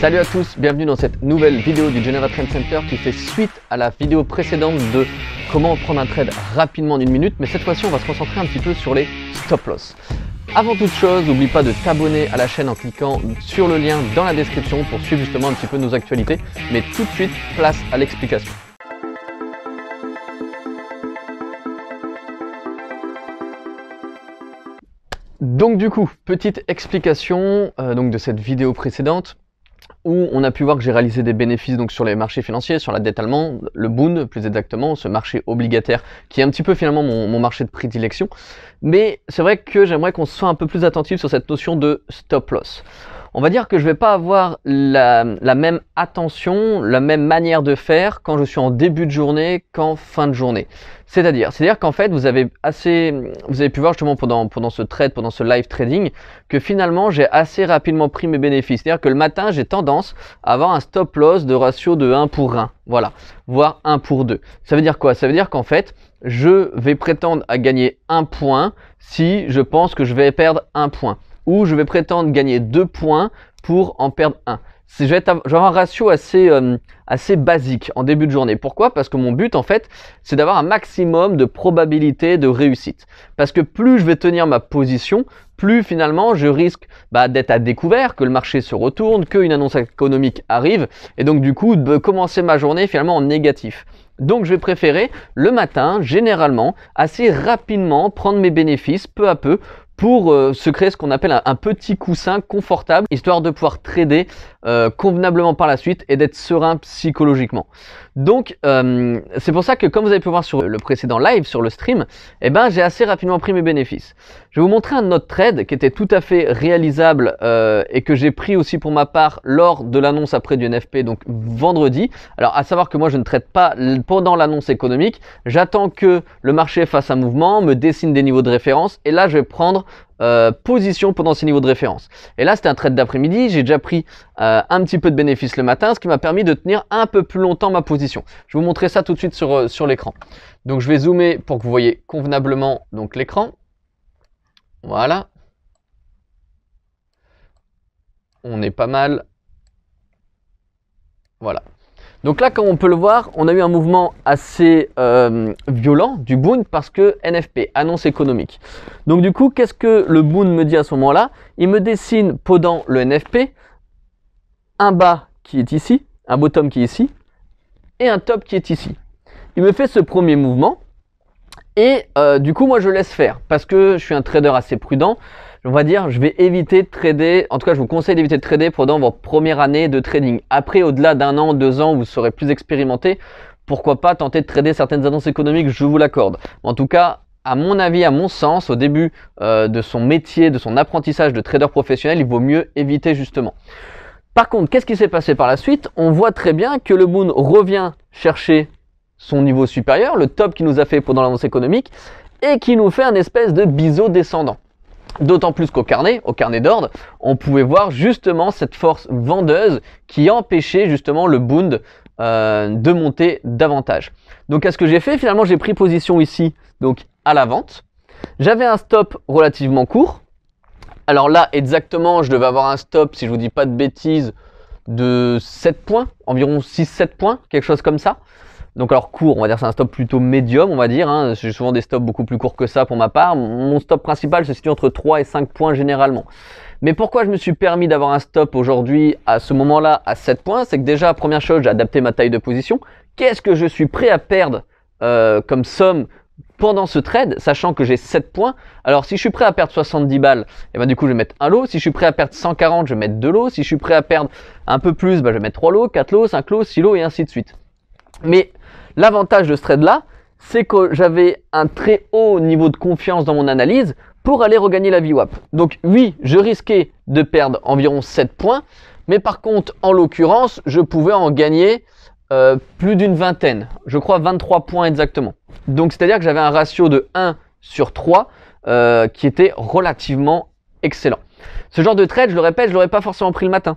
Salut à tous, bienvenue dans cette nouvelle vidéo du Geneva Trend Center qui fait suite à la vidéo précédente de comment prendre un trade rapidement en une minute, mais cette fois-ci on va se concentrer un petit peu sur les stop loss. Avant toute chose, n'oublie pas de t'abonner à la chaîne en cliquant sur le lien dans la description pour suivre justement un petit peu nos actualités, mais tout de suite, place à l'explication. Donc du coup, petite explication euh, donc de cette vidéo précédente où on a pu voir que j'ai réalisé des bénéfices donc sur les marchés financiers, sur la dette allemande, le Bund plus exactement, ce marché obligataire qui est un petit peu finalement mon, mon marché de prédilection. Mais c'est vrai que j'aimerais qu'on soit un peu plus attentif sur cette notion de stop loss on va dire que je ne vais pas avoir la, même attention, la même manière de faire quand je suis en début de journée qu'en fin de journée. C'est-à-dire, c'est-à-dire qu'en fait, vous avez assez, vous avez pu voir justement pendant, ce trade, pendant ce live trading, que finalement, j'ai assez rapidement pris mes bénéfices. C'est-à-dire que le matin, j'ai tendance à avoir un stop loss de ratio de 1 pour 1. Voilà. Voire 1 pour 2. Ça veut dire quoi? Ça veut dire qu'en fait, je vais prétendre à gagner un point si je pense que je vais perdre un point où je vais prétendre gagner deux points pour en perdre un. Je vais, avoir, un ratio assez, euh, assez basique en début de journée. Pourquoi Parce que mon but, en fait, c'est d'avoir un maximum de probabilité de réussite. Parce que plus je vais tenir ma position, plus finalement je risque bah, d'être à découvert, que le marché se retourne, qu'une annonce économique arrive, et donc du coup de commencer ma journée finalement en négatif. Donc je vais préférer le matin, généralement, assez rapidement prendre mes bénéfices peu à peu pour euh, se créer ce qu'on appelle un, petit coussin confortable, histoire de pouvoir trader euh, convenablement par la suite et d'être serein psychologiquement. Donc euh, c'est pour ça que comme vous avez pu voir sur le précédent live, sur le stream, eh ben, j'ai assez rapidement pris mes bénéfices. Je vais vous montrer un autre trade qui était tout à fait réalisable euh, et que j'ai pris aussi pour ma part lors de l'annonce après du NFP, donc vendredi. Alors à savoir que moi je ne traite pas pendant l'annonce économique, j'attends que le marché fasse un mouvement, me dessine des niveaux de référence et là je vais prendre euh, position pendant ces niveaux de référence. Et là, c'était un trade d'après-midi. J'ai déjà pris euh, un petit peu de bénéfice le matin, ce qui m'a permis de tenir un peu plus longtemps ma position. Je vais vous montrer ça tout de suite sur, euh, l'écran. Donc, je vais zoomer pour que vous voyez convenablement l'écran. Voilà. On est pas mal. Voilà. Donc là, comme on peut le voir, on a eu un mouvement assez euh, violent du Boon parce que NFP, annonce économique. Donc du coup, qu'est-ce que le Boon me dit à ce moment-là Il me dessine, podant le NFP, un bas qui est ici, un bottom qui est ici, et un top qui est ici. Il me fait ce premier mouvement, et euh, du coup, moi, je laisse faire parce que je suis un trader assez prudent on va dire, je vais éviter de trader, en tout cas je vous conseille d'éviter de trader pendant votre première année de trading. Après, au-delà d'un an, deux ans, vous serez plus expérimenté, pourquoi pas tenter de trader certaines annonces économiques, je vous l'accorde. En tout cas, à mon avis, à mon sens, au début euh, de son métier, de son apprentissage de trader professionnel, il vaut mieux éviter justement. Par contre, qu'est-ce qui s'est passé par la suite On voit très bien que le Moon revient chercher son niveau supérieur, le top qu'il nous a fait pendant l'annonce économique, et qui nous fait un espèce de biseau descendant. D'autant plus qu'au carnet, au carnet d'ordre, on pouvait voir justement cette force vendeuse qui empêchait justement le Bund euh, de monter davantage. Donc à ce que j'ai fait Finalement, j'ai pris position ici, donc à la vente. J'avais un stop relativement court. Alors là, exactement, je devais avoir un stop, si je vous dis pas de bêtises, de 7 points, environ 6-7 points, quelque chose comme ça. Donc alors court, on va dire c'est un stop plutôt médium, on va dire. Hein. J'ai souvent des stops beaucoup plus courts que ça pour ma part. Mon stop principal se situe entre 3 et 5 points généralement. Mais pourquoi je me suis permis d'avoir un stop aujourd'hui à ce moment-là à 7 points C'est que déjà, première chose, j'ai adapté ma taille de position. Qu'est-ce que je suis prêt à perdre euh, comme somme pendant ce trade, sachant que j'ai 7 points. Alors si je suis prêt à perdre 70 balles, et eh ben du coup je vais mettre un lot. Si je suis prêt à perdre 140, je vais mettre 2 lots. Si je suis prêt à perdre un peu plus, ben, je vais mettre 3 lots, 4 lots, 5 lots, 6 lots et ainsi de suite. Mais L'avantage de ce trade-là, c'est que j'avais un très haut niveau de confiance dans mon analyse pour aller regagner la VWAP. Donc oui, je risquais de perdre environ 7 points, mais par contre, en l'occurrence, je pouvais en gagner euh, plus d'une vingtaine. Je crois 23 points exactement. Donc c'est-à-dire que j'avais un ratio de 1 sur 3 euh, qui était relativement excellent. Ce genre de trade, je le répète, je l'aurais pas forcément pris le matin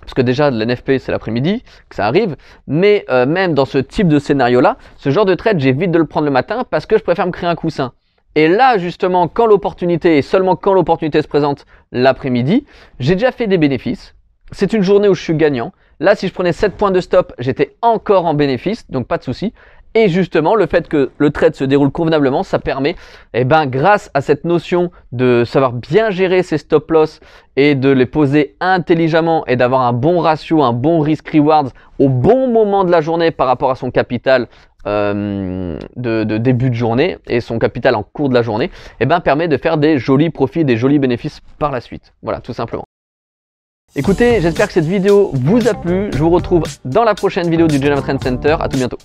parce que déjà de l'NFP c'est l'après-midi que ça arrive, mais euh, même dans ce type de scénario-là, ce genre de trade j'évite de le prendre le matin parce que je préfère me créer un coussin. Et là justement quand l'opportunité, et seulement quand l'opportunité se présente l'après-midi, j'ai déjà fait des bénéfices, c'est une journée où je suis gagnant, là si je prenais 7 points de stop j'étais encore en bénéfice, donc pas de souci, et justement, le fait que le trade se déroule convenablement, ça permet, eh ben, grâce à cette notion de savoir bien gérer ses stop loss et de les poser intelligemment et d'avoir un bon ratio, un bon risk rewards au bon moment de la journée par rapport à son capital euh, de, début de journée et son capital en cours de la journée, eh ben, permet de faire des jolis profits, des jolis bénéfices par la suite. Voilà, tout simplement. Écoutez, j'espère que cette vidéo vous a plu. Je vous retrouve dans la prochaine vidéo du Geneva Trend Center. À tout bientôt.